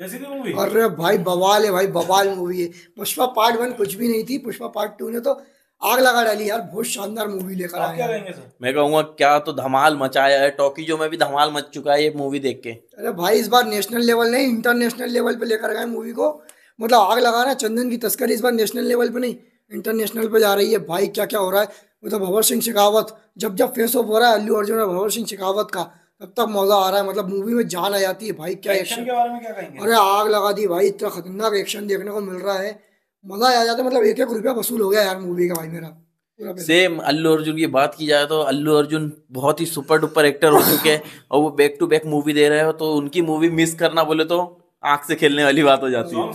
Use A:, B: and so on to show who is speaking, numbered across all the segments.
A: तो अरे भाई बवाल है भाई बवाल मूवी है पुष्पा पार्ट वन कुछ भी नहीं थी पुष्पा पार्ट टू ने तो आग लगा डाली यार बहुत शानदार मूवी लेकर आया
B: मैं कहूँगा क्या तो धमाल मचाया है टॉकीजो में भी धमाल मच चुका है ये मूवी देख के
A: अरे भाई इस बार नेशनल लेवल नहीं इंटरनेशनल लेवल पे लेकर गए मूवी को मतलब आग लगा रहा चंदन की तस्करी इस बार नेशनल लेवल पे नहीं इंटरनेशनल पे जा रही है भाई क्या क्या हो रहा है मतलब भवर सिंह शेखावत जब जब फेस ऑफ हो रहा है अल्लू अर्जुन और भवर सिंह शेखावत का तब तक मजा आ रहा है मतलब मूवी में जान आ जाती है भाई क्या एक्शन के बारे में क्या कहेंगे अरे आग लगा दी भाई इतना खतरनाक एक्शन देखने को मिल रहा है मजा आ जाता है मतलब एक एक रुपया वसूल हो गया यार मूवी का भाई मेरा
B: सेम अल्लू अर्जुन की बात की जाए तो अल्लू अर्जुन बहुत ही सुपर डुपर एक्टर हो चुके हैं और वो बैक टू बैक मूवी दे रहे हो तो उनकी मूवी मिस करना बोले तो आंख से खेलने वाली बात हो जाती है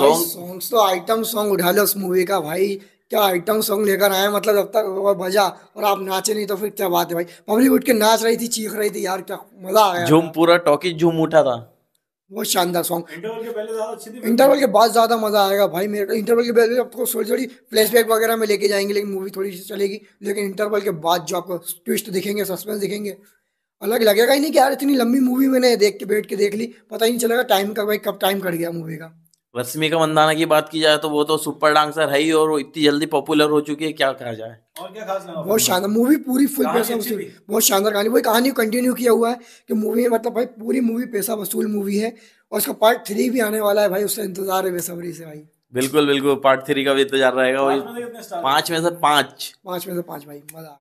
B: सॉन्ग्स
A: तो आइटम सॉन्ग उठा लो उस मूवी का भाई क्या आइटम सॉन्ग लेकर आए मतलब जब तक वो बजा और आप नाचे नहीं तो फिर क्या बात है भाई पब्लिक उठ के नाच रही थी चीख रही थी यार क्या मजा आया झूम
B: पूरा टॉकी झूम उठा था
A: बहुत शानदार सॉन्ग इंटरवल के बाद ज़्यादा मज़ा आएगा भाई मेरे इंटरवल के बाद आपको थोड़ी थोड़ी फ्लैशबैक वगैरह में लेके जाएंगे लेकिन मूवी थोड़ी सी चलेगी लेकिन इंटरवल के बाद जो आपको ट्विस्ट दिखेंगे सस्पेंस दिखेंगे अलग लगेगा ही नहीं कि यार इतनी लंबी मूवी मैंने देख के बैठ के देख ली पता ही नहीं चलेगा टाइम का भाई कब टाइम कट गया मूवी का
B: रश्मिका मंदाना की बात की जाए तो वो तो सुपर डांसर है ही और वो इतनी जल्दी पॉपुलर हो चुकी है क्या कहा जाए और क्या
A: खास बहुत शानदार मूवी पूरी फुल पैसा वसूल बहुत शानदार कहानी वही कहानी कंटिन्यू किया हुआ है कि मूवी मतलब भाई पूरी मूवी पैसा वसूल मूवी है और उसका पार्ट थ्री भी आने वाला है भाई उसका इंतजार है बेसब्री से भाई
B: बिल्कुल बिल्कुल पार्ट थ्री का भी इंतजार रहेगा पांच तो में से पांच
A: पांच में से पांच भाई मजा